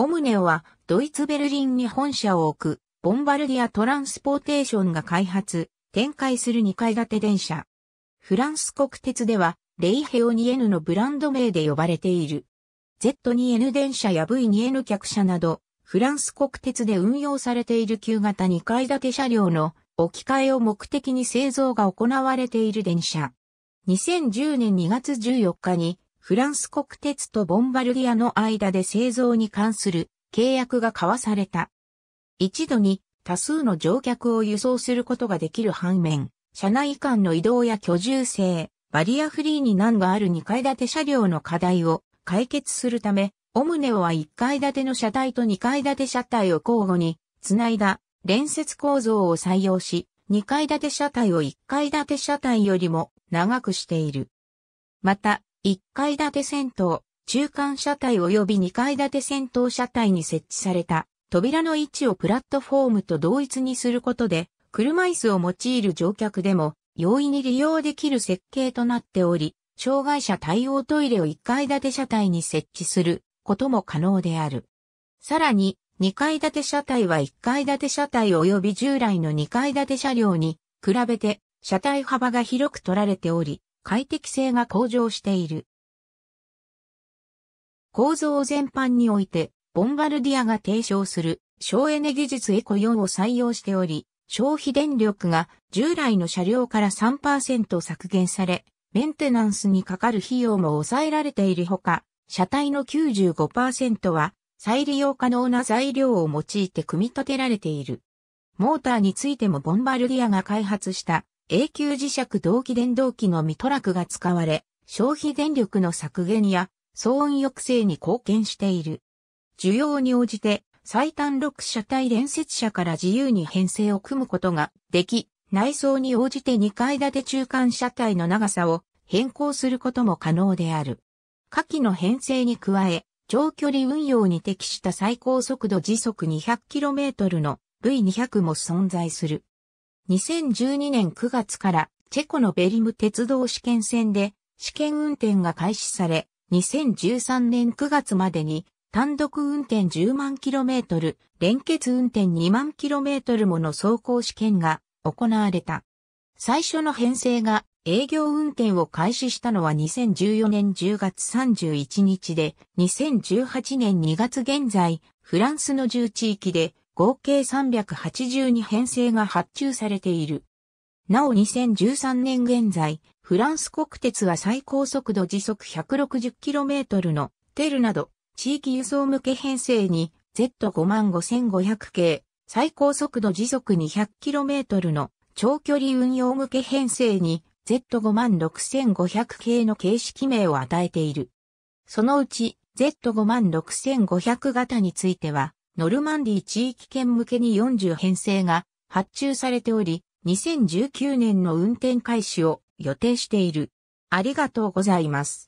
オムネオはドイツベルリンに本社を置くボンバルディアトランスポーテーションが開発、展開する2階建て電車。フランス国鉄ではレイヘオ 2N のブランド名で呼ばれている。Z2N 電車や V2N 客車など、フランス国鉄で運用されている旧型2階建て車両の置き換えを目的に製造が行われている電車。2010年2月14日にフランス国鉄とボンバルディアの間で製造に関する契約が交わされた。一度に多数の乗客を輸送することができる反面、車内間の移動や居住性、バリアフリーに難がある2階建て車両の課題を解決するため、オムネオは1階建ての車体と2階建て車体を交互につないだ連接構造を採用し、2階建て車体を1階建て車体よりも長くしている。また、1階建て戦闘、中間車体及び2階建て戦闘車体に設置された扉の位置をプラットフォームと同一にすることで、車椅子を用いる乗客でも容易に利用できる設計となっており、障害者対応トイレを1階建て車体に設置することも可能である。さらに、2階建て車体は1階建て車体及び従来の2階建て車両に比べて車体幅が広く取られており、快適性が向上している。構造全般において、ボンバルディアが提唱する省エネ技術エコ4を採用しており、消費電力が従来の車両から3%削減され、メンテナンスにかかる費用も抑えられているほか、車体の95%は再利用可能な材料を用いて組み立てられている。モーターについてもボンバルディアが開発した永久磁石同期電動機のミトラクが使われ、消費電力の削減や騒音抑制に貢献している。需要に応じて最短6車体連接車から自由に編成を組むことができ、内装に応じて2階建て中間車体の長さを変更することも可能である。下記の編成に加え、長距離運用に適した最高速度時速 200km の V200 も存在する。2012年9月からチェコのベリム鉄道試験線で試験運転が開始され、2013年9月までに単独運転10万トル、連結運転2万キロメートルもの走行試験が行われた。最初の編成が営業運転を開始したのは2014年10月31日で、2018年2月現在、フランスの10地域で合計382編成が発注されている。なお2013年現在、フランス国鉄は最高速度時速 160km のテルなど地域輸送向け編成に Z55500 系、最高速度時速 200km の長距離運用向け編成に Z56500 系の形式名を与えている。そのうち Z56500 型についてはノルマンディ地域圏向けに40編成が発注されており、2019年の運転開始を予定している。ありがとうございます。